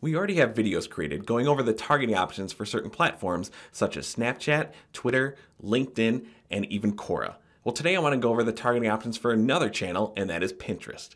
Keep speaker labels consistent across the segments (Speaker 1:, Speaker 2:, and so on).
Speaker 1: We already have videos created going over the targeting options for certain platforms such as Snapchat, Twitter, LinkedIn, and even Quora. Well, today I want to go over the targeting options for another channel, and that is Pinterest.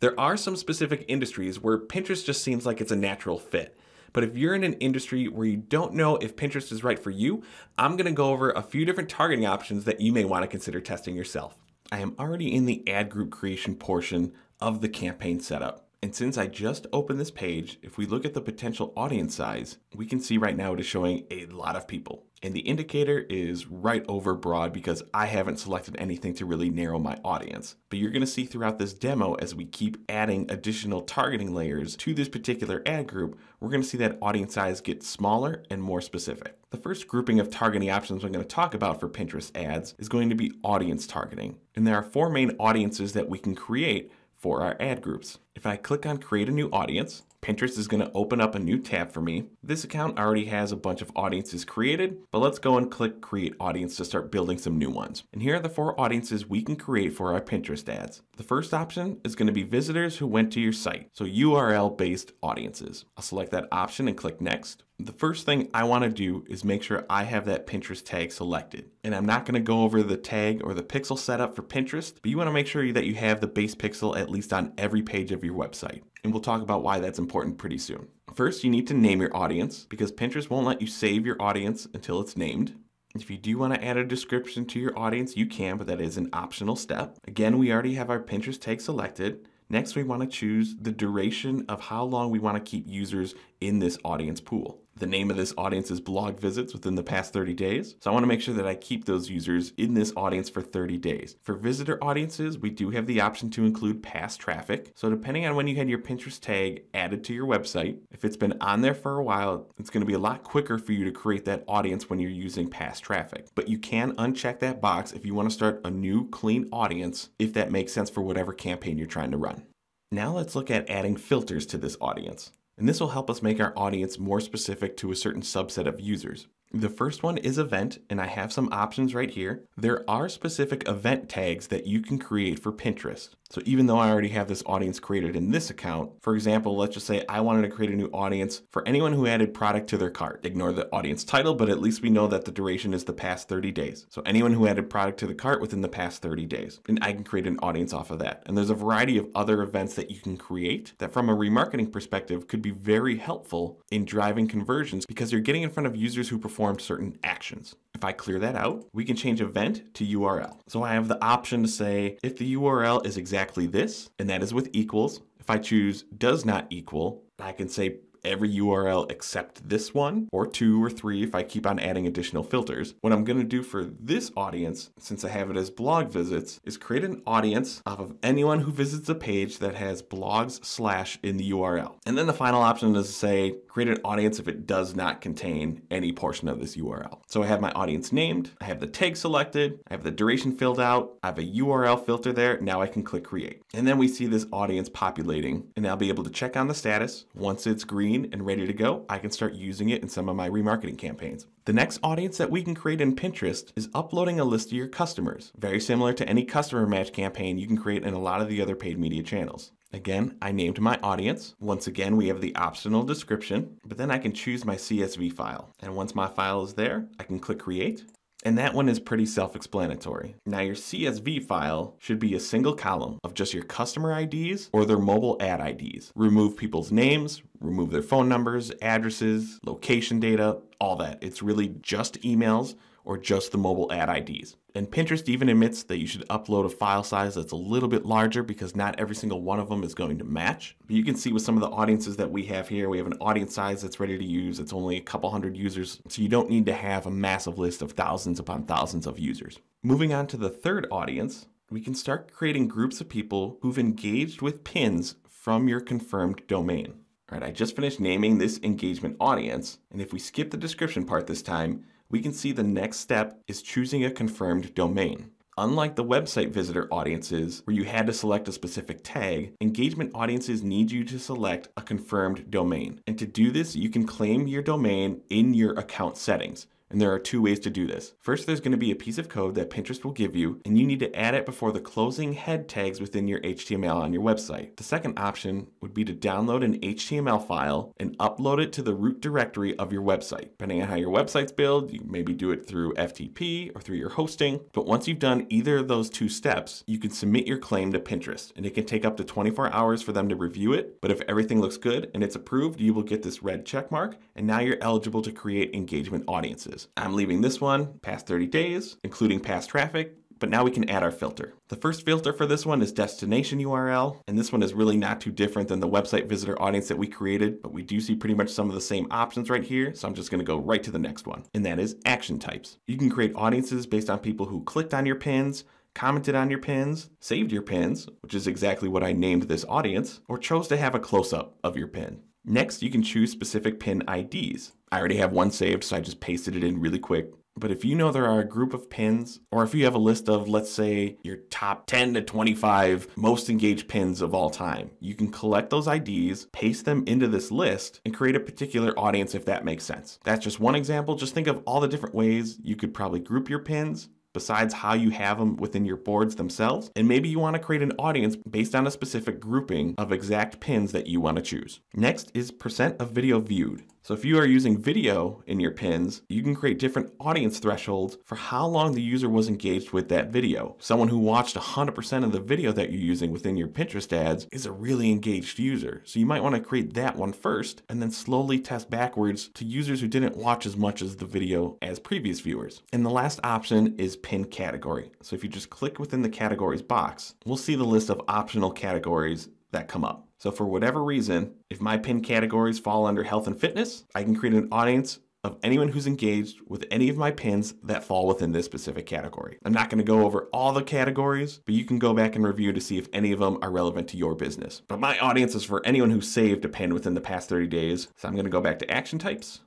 Speaker 1: There are some specific industries where Pinterest just seems like it's a natural fit. But if you're in an industry where you don't know if Pinterest is right for you, I'm going to go over a few different targeting options that you may want to consider testing yourself. I am already in the ad group creation portion of the campaign setup. And since I just opened this page, if we look at the potential audience size, we can see right now it is showing a lot of people. And the indicator is right over broad because I haven't selected anything to really narrow my audience. But you're gonna see throughout this demo as we keep adding additional targeting layers to this particular ad group, we're gonna see that audience size get smaller and more specific. The first grouping of targeting options I'm gonna talk about for Pinterest ads is going to be audience targeting. And there are four main audiences that we can create for our ad groups. If I click on create a new audience, Pinterest is going to open up a new tab for me. This account already has a bunch of audiences created, but let's go and click create audience to start building some new ones. And here are the four audiences we can create for our Pinterest ads. The first option is going to be visitors who went to your site, so URL based audiences. I'll select that option and click next. The first thing I want to do is make sure I have that Pinterest tag selected. And I'm not going to go over the tag or the pixel setup for Pinterest, but you want to make sure that you have the base pixel at least on every page of your website. And we'll talk about why that's important pretty soon. First, you need to name your audience because Pinterest won't let you save your audience until it's named. If you do want to add a description to your audience, you can, but that is an optional step. Again, we already have our Pinterest tag selected. Next, we want to choose the duration of how long we want to keep users in this audience pool. The name of this audience is blog visits within the past 30 days. So I wanna make sure that I keep those users in this audience for 30 days. For visitor audiences, we do have the option to include past traffic. So depending on when you had your Pinterest tag added to your website, if it's been on there for a while, it's gonna be a lot quicker for you to create that audience when you're using past traffic. But you can uncheck that box if you wanna start a new clean audience, if that makes sense for whatever campaign you're trying to run. Now let's look at adding filters to this audience and this will help us make our audience more specific to a certain subset of users. The first one is event, and I have some options right here. There are specific event tags that you can create for Pinterest. So even though I already have this audience created in this account, for example, let's just say I wanted to create a new audience for anyone who added product to their cart. Ignore the audience title, but at least we know that the duration is the past 30 days. So anyone who added product to the cart within the past 30 days. And I can create an audience off of that. And there's a variety of other events that you can create that from a remarketing perspective could be very helpful in driving conversions because you're getting in front of users who performed certain actions. If I clear that out, we can change event to URL. So I have the option to say if the URL is exactly this, and that is with equals, if I choose does not equal, I can say every URL except this one, or two or three if I keep on adding additional filters. What I'm gonna do for this audience, since I have it as blog visits, is create an audience off of anyone who visits a page that has blogs slash in the URL. And then the final option is to say, create an audience if it does not contain any portion of this URL. So I have my audience named, I have the tag selected, I have the duration filled out, I have a URL filter there, now I can click create. And then we see this audience populating and I'll be able to check on the status. Once it's green, clean and ready to go, I can start using it in some of my remarketing campaigns. The next audience that we can create in Pinterest is uploading a list of your customers, very similar to any customer match campaign you can create in a lot of the other paid media channels. Again, I named my audience. Once again, we have the optional description, but then I can choose my CSV file. And once my file is there, I can click create and that one is pretty self-explanatory. Now your CSV file should be a single column of just your customer IDs or their mobile ad IDs. Remove people's names, remove their phone numbers, addresses, location data, all that. It's really just emails or just the mobile ad IDs. And Pinterest even admits that you should upload a file size that's a little bit larger because not every single one of them is going to match. But you can see with some of the audiences that we have here, we have an audience size that's ready to use. It's only a couple hundred users. So you don't need to have a massive list of thousands upon thousands of users. Moving on to the third audience, we can start creating groups of people who've engaged with pins from your confirmed domain. All right, I just finished naming this engagement audience. And if we skip the description part this time, we can see the next step is choosing a confirmed domain. Unlike the website visitor audiences, where you had to select a specific tag, engagement audiences need you to select a confirmed domain. And to do this, you can claim your domain in your account settings. And there are two ways to do this. First, there's going to be a piece of code that Pinterest will give you, and you need to add it before the closing head tags within your HTML on your website. The second option would be to download an HTML file and upload it to the root directory of your website. Depending on how your website's built, you maybe do it through FTP or through your hosting. But once you've done either of those two steps, you can submit your claim to Pinterest, and it can take up to 24 hours for them to review it. But if everything looks good and it's approved, you will get this red check mark, and now you're eligible to create engagement audiences. I'm leaving this one past 30 days, including past traffic, but now we can add our filter. The first filter for this one is destination URL, and this one is really not too different than the website visitor audience that we created, but we do see pretty much some of the same options right here, so I'm just gonna go right to the next one, and that is action types. You can create audiences based on people who clicked on your pins, commented on your pins, saved your pins, which is exactly what I named this audience, or chose to have a close-up of your pin. Next, you can choose specific pin IDs. I already have one saved, so I just pasted it in really quick. But if you know there are a group of pins, or if you have a list of, let's say, your top 10 to 25 most engaged pins of all time, you can collect those IDs, paste them into this list, and create a particular audience if that makes sense. That's just one example. Just think of all the different ways you could probably group your pins besides how you have them within your boards themselves. And maybe you want to create an audience based on a specific grouping of exact pins that you want to choose. Next is percent of video viewed. So if you are using video in your pins, you can create different audience thresholds for how long the user was engaged with that video. Someone who watched 100% of the video that you're using within your Pinterest ads is a really engaged user. So you might want to create that one first and then slowly test backwards to users who didn't watch as much as the video as previous viewers. And the last option is pin category. So if you just click within the categories box, we'll see the list of optional categories that come up. So for whatever reason, if my pin categories fall under health and fitness, I can create an audience of anyone who's engaged with any of my pins that fall within this specific category. I'm not going to go over all the categories, but you can go back and review to see if any of them are relevant to your business. But my audience is for anyone who saved a pin within the past 30 days. So I'm going to go back to action types,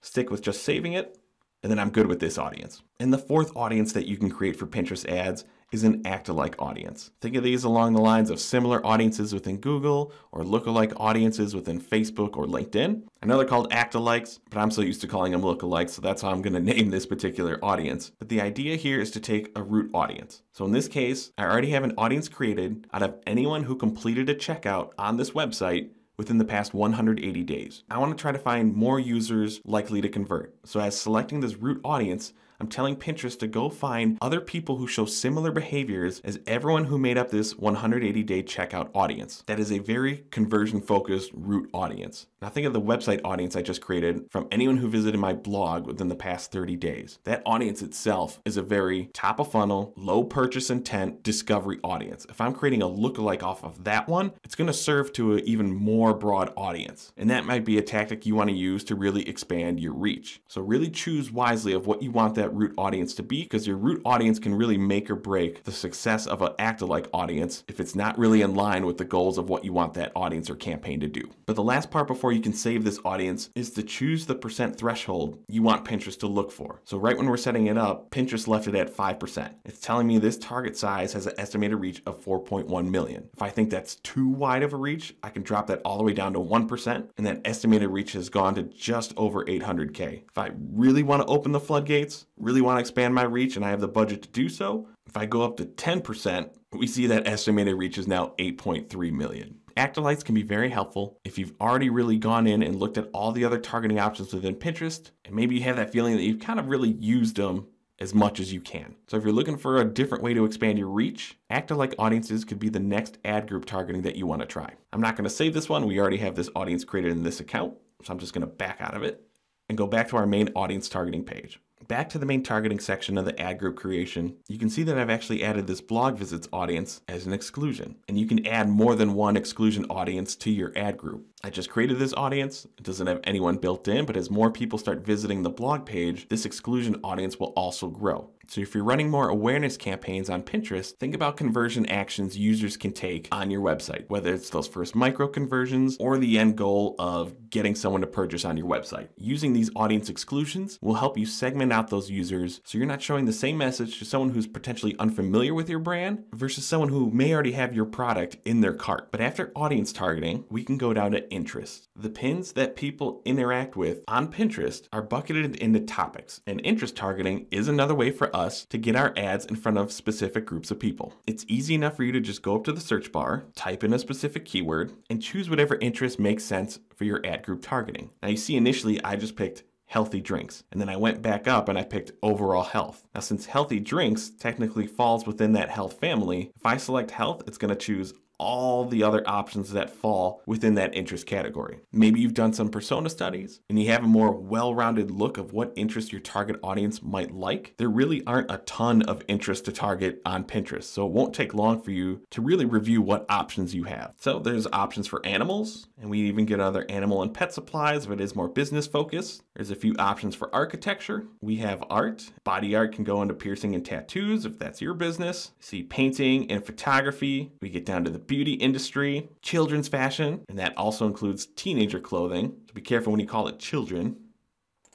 Speaker 1: stick with just saving it, and then I'm good with this audience. And the fourth audience that you can create for Pinterest ads is an act-alike audience. Think of these along the lines of similar audiences within Google or look-alike audiences within Facebook or LinkedIn. I know they're called act-alikes, but I'm so used to calling them look-alikes, so that's how I'm gonna name this particular audience. But the idea here is to take a root audience. So in this case, I already have an audience created out of anyone who completed a checkout on this website within the past 180 days. I wanna to try to find more users likely to convert. So as selecting this root audience, I'm telling Pinterest to go find other people who show similar behaviors as everyone who made up this 180 day checkout audience. That is a very conversion focused root audience. Now think of the website audience I just created from anyone who visited my blog within the past 30 days. That audience itself is a very top of funnel, low purchase intent discovery audience. If I'm creating a lookalike off of that one, it's going to serve to an even more broad audience. And that might be a tactic you want to use to really expand your reach. So really choose wisely of what you want that root audience to be because your root audience can really make or break the success of an act-alike audience if it's not really in line with the goals of what you want that audience or campaign to do. But the last part before you can save this audience is to choose the percent threshold you want Pinterest to look for. So right when we're setting it up, Pinterest left it at 5%. It's telling me this target size has an estimated reach of 4.1 million. If I think that's too wide of a reach, I can drop that all the way down to 1% and that estimated reach has gone to just over 800K. If I really want to open the floodgates, really want to expand my reach and I have the budget to do so, if I go up to 10%, we see that estimated reach is now 8.3 million. Actolites can be very helpful if you've already really gone in and looked at all the other targeting options within Pinterest, and maybe you have that feeling that you've kind of really used them as much as you can. So if you're looking for a different way to expand your reach, Actolike audiences could be the next ad group targeting that you want to try. I'm not going to save this one. We already have this audience created in this account, so I'm just going to back out of it and go back to our main audience targeting page back to the main targeting section of the ad group creation, you can see that I've actually added this blog visits audience as an exclusion. And you can add more than one exclusion audience to your ad group. I just created this audience. It doesn't have anyone built in, but as more people start visiting the blog page, this exclusion audience will also grow. So if you're running more awareness campaigns on Pinterest, think about conversion actions users can take on your website, whether it's those first micro conversions or the end goal of getting someone to purchase on your website. Using these audience exclusions will help you segment out those users so you're not showing the same message to someone who's potentially unfamiliar with your brand versus someone who may already have your product in their cart. But after audience targeting, we can go down to interests. The pins that people interact with on Pinterest are bucketed into topics, and interest targeting is another way for us to get our ads in front of specific groups of people. It's easy enough for you to just go up to the search bar, type in a specific keyword, and choose whatever interest makes sense for your ad group targeting. Now you see initially I just picked healthy drinks. And then I went back up and I picked overall health. Now, since healthy drinks technically falls within that health family, if I select health, it's going to choose all the other options that fall within that interest category. Maybe you've done some persona studies and you have a more well-rounded look of what interests your target audience might like. There really aren't a ton of interests to target on Pinterest, so it won't take long for you to really review what options you have. So there's options for animals, and we even get other animal and pet supplies if it is more business focused. There's a few options for architecture. We have art. Body art can go into piercing and tattoos if that's your business. See painting and photography. We get down to the beauty industry, children's fashion, and that also includes teenager clothing. So be careful when you call it children.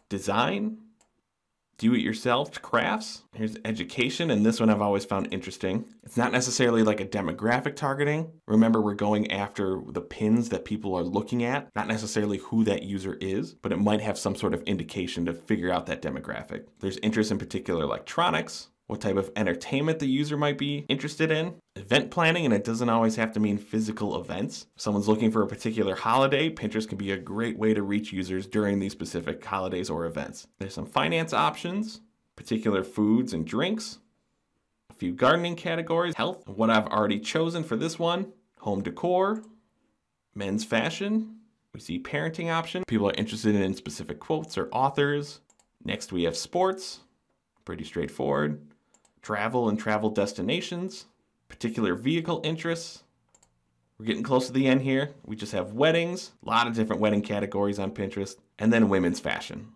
Speaker 1: Design, do-it-yourself crafts. Here's education, and this one I've always found interesting. It's not necessarily like a demographic targeting. Remember, we're going after the pins that people are looking at, not necessarily who that user is, but it might have some sort of indication to figure out that demographic. There's interest in particular electronics, what type of entertainment the user might be interested in, event planning, and it doesn't always have to mean physical events. If someone's looking for a particular holiday, Pinterest can be a great way to reach users during these specific holidays or events. There's some finance options, particular foods and drinks, a few gardening categories, health, what I've already chosen for this one, home decor, men's fashion, we see parenting option. People are interested in specific quotes or authors. Next, we have sports, pretty straightforward travel and travel destinations, particular vehicle interests. We're getting close to the end here. We just have weddings, a lot of different wedding categories on Pinterest, and then women's fashion.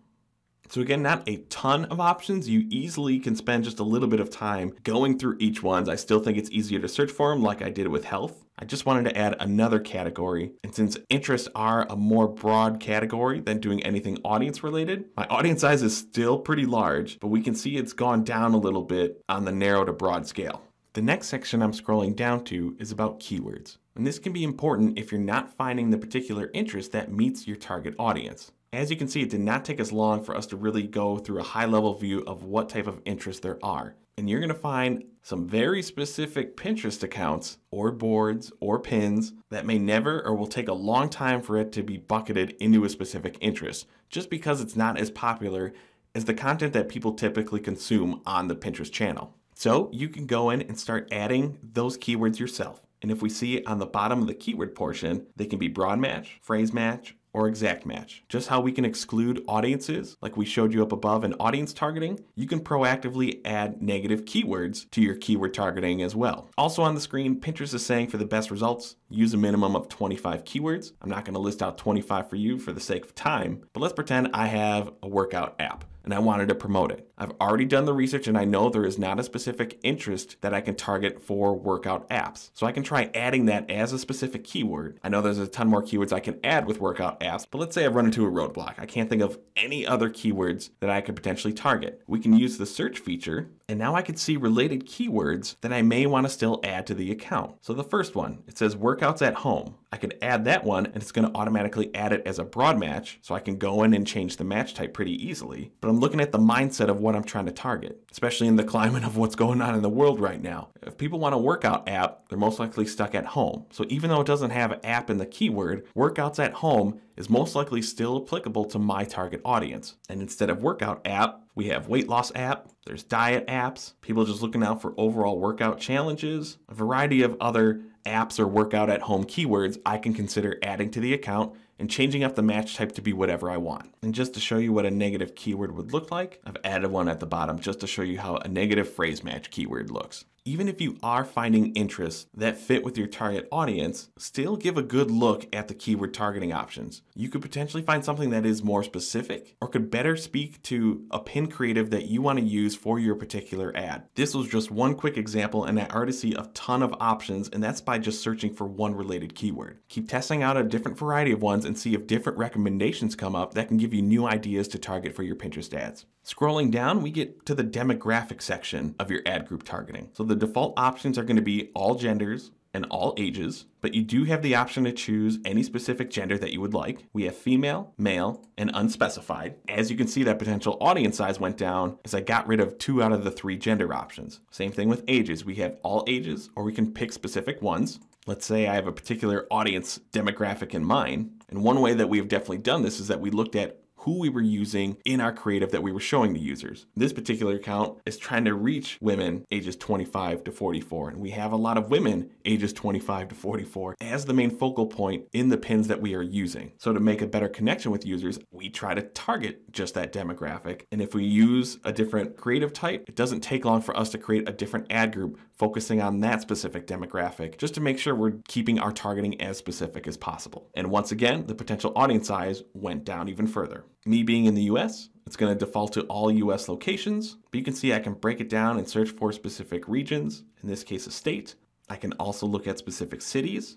Speaker 1: So again, not a ton of options. You easily can spend just a little bit of time going through each ones. I still think it's easier to search for them like I did with health. I just wanted to add another category. And since interests are a more broad category than doing anything audience related, my audience size is still pretty large, but we can see it's gone down a little bit on the narrow to broad scale. The next section I'm scrolling down to is about keywords. And this can be important if you're not finding the particular interest that meets your target audience. As you can see, it did not take us long for us to really go through a high level view of what type of interest there are and you're going to find some very specific Pinterest accounts or boards or pins that may never or will take a long time for it to be bucketed into a specific interest just because it's not as popular as the content that people typically consume on the Pinterest channel. So you can go in and start adding those keywords yourself. And if we see on the bottom of the keyword portion, they can be broad match, phrase match, or exact match. Just how we can exclude audiences, like we showed you up above in audience targeting, you can proactively add negative keywords to your keyword targeting as well. Also on the screen, Pinterest is saying for the best results, use a minimum of 25 keywords. I'm not gonna list out 25 for you for the sake of time, but let's pretend I have a workout app and I wanted to promote it. I've already done the research and I know there is not a specific interest that I can target for workout apps. So I can try adding that as a specific keyword. I know there's a ton more keywords I can add with workout apps, but let's say I have run into a roadblock. I can't think of any other keywords that I could potentially target. We can use the search feature and now I can see related keywords that I may want to still add to the account. So the first one, it says workouts at home. I could add that one and it's going to automatically add it as a broad match so I can go in and change the match type pretty easily. But I'm looking at the mindset of what what I'm trying to target, especially in the climate of what's going on in the world right now. If people want a workout app, they're most likely stuck at home. So even though it doesn't have an app in the keyword, workouts at home is most likely still applicable to my target audience. And instead of workout app, we have weight loss app, there's diet apps, people just looking out for overall workout challenges, a variety of other apps or workout at home keywords I can consider adding to the account and changing up the match type to be whatever I want. And just to show you what a negative keyword would look like, I've added one at the bottom just to show you how a negative phrase match keyword looks. Even if you are finding interests that fit with your target audience, still give a good look at the keyword targeting options. You could potentially find something that is more specific or could better speak to a pin creative that you want to use for your particular ad. This was just one quick example and I already see a ton of options and that's by just searching for one related keyword. Keep testing out a different variety of ones and see if different recommendations come up that can give you new ideas to target for your Pinterest ads. Scrolling down, we get to the demographic section of your ad group targeting. So the default options are gonna be all genders and all ages, but you do have the option to choose any specific gender that you would like. We have female, male, and unspecified. As you can see, that potential audience size went down as I got rid of two out of the three gender options. Same thing with ages. We have all ages, or we can pick specific ones. Let's say I have a particular audience demographic in mind. And one way that we've definitely done this is that we looked at who we were using in our creative that we were showing the users. This particular account is trying to reach women ages 25 to 44. And we have a lot of women ages 25 to 44 as the main focal point in the pins that we are using. So to make a better connection with users, we try to target just that demographic. And if we use a different creative type, it doesn't take long for us to create a different ad group focusing on that specific demographic just to make sure we're keeping our targeting as specific as possible. And once again, the potential audience size went down even further me being in the US, it's going to default to all US locations, but you can see I can break it down and search for specific regions, in this case a state. I can also look at specific cities.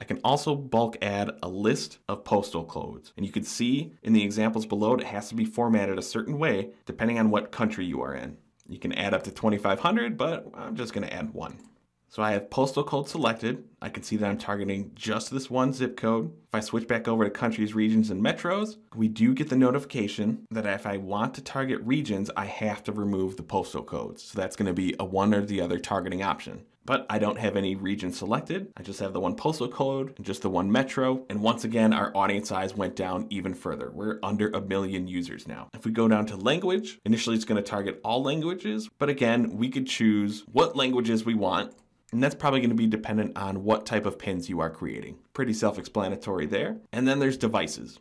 Speaker 1: I can also bulk add a list of postal codes. And you can see in the examples below, it has to be formatted a certain way depending on what country you are in. You can add up to 2,500, but I'm just gonna add one. So I have postal code selected. I can see that I'm targeting just this one zip code. If I switch back over to countries, regions, and metros, we do get the notification that if I want to target regions, I have to remove the postal codes. So that's gonna be a one or the other targeting option. But I don't have any region selected. I just have the one postal code and just the one metro. And once again, our audience size went down even further. We're under a million users now. If we go down to language, initially it's gonna target all languages, but again, we could choose what languages we want and that's probably going to be dependent on what type of pins you are creating. Pretty self-explanatory there. And then there's devices.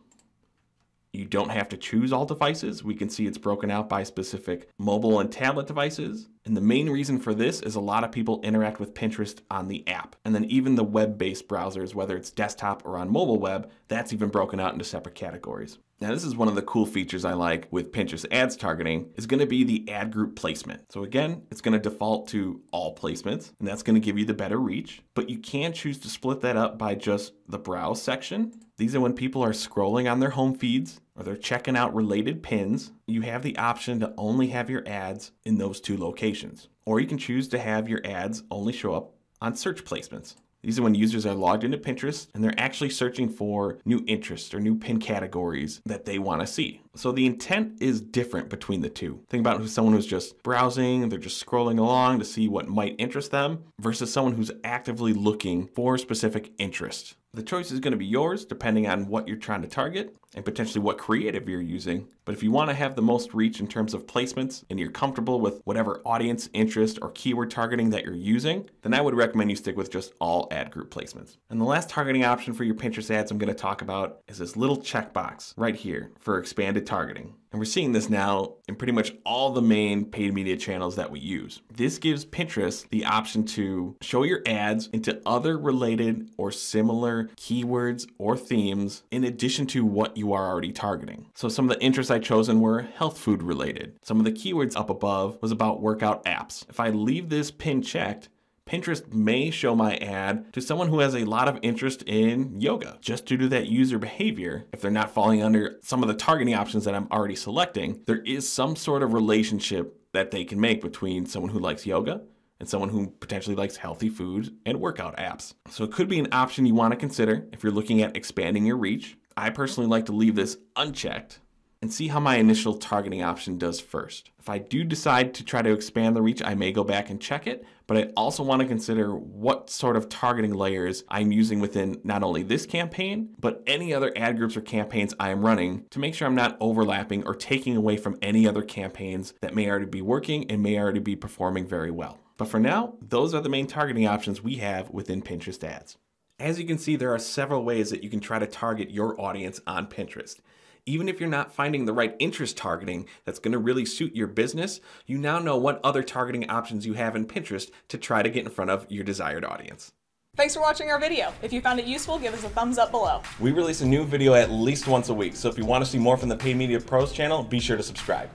Speaker 1: You don't have to choose all devices. We can see it's broken out by specific mobile and tablet devices, and the main reason for this is a lot of people interact with Pinterest on the app. And then even the web-based browsers, whether it's desktop or on mobile web, that's even broken out into separate categories. Now this is one of the cool features I like with Pinterest ads targeting is going to be the ad group placement. So again, it's going to default to all placements and that's going to give you the better reach, but you can choose to split that up by just the browse section. These are when people are scrolling on their home feeds or they're checking out related pins, you have the option to only have your ads in those two locations. Or you can choose to have your ads only show up on search placements. These are when users are logged into Pinterest and they're actually searching for new interests or new pin categories that they want to see. So the intent is different between the two. Think about who someone who's just browsing, they're just scrolling along to see what might interest them versus someone who's actively looking for specific interest. The choice is going to be yours depending on what you're trying to target and potentially what creative you're using. But if you want to have the most reach in terms of placements and you're comfortable with whatever audience, interest, or keyword targeting that you're using, then I would recommend you stick with just all ad group placements. And the last targeting option for your Pinterest ads I'm going to talk about is this little checkbox right here for expanded targeting. And we're seeing this now in pretty much all the main paid media channels that we use. This gives Pinterest the option to show your ads into other related or similar keywords or themes in addition to what you you are already targeting. So some of the interests I chosen were health food related. Some of the keywords up above was about workout apps. If I leave this pin checked, Pinterest may show my ad to someone who has a lot of interest in yoga just due to that user behavior. If they're not falling under some of the targeting options that I'm already selecting, there is some sort of relationship that they can make between someone who likes yoga and someone who potentially likes healthy food and workout apps. So it could be an option you want to consider if you're looking at expanding your reach. I personally like to leave this unchecked and see how my initial targeting option does first. If I do decide to try to expand the reach, I may go back and check it, but I also want to consider what sort of targeting layers I'm using within not only this campaign, but any other ad groups or campaigns I am running to make sure I'm not overlapping or taking away from any other campaigns that may already be working and may already be performing very well. But for now, those are the main targeting options we have within Pinterest ads. As you can see, there are several ways that you can try to target your audience on Pinterest. Even if you're not finding the right interest targeting that's going to really suit your business, you now know what other targeting options you have in Pinterest to try to get in front of your desired audience. Thanks for watching our video. If you found it useful, give us a thumbs up below. We release a new video at least once a week, so if you want to see more from the Paid Media Pros channel, be sure to subscribe.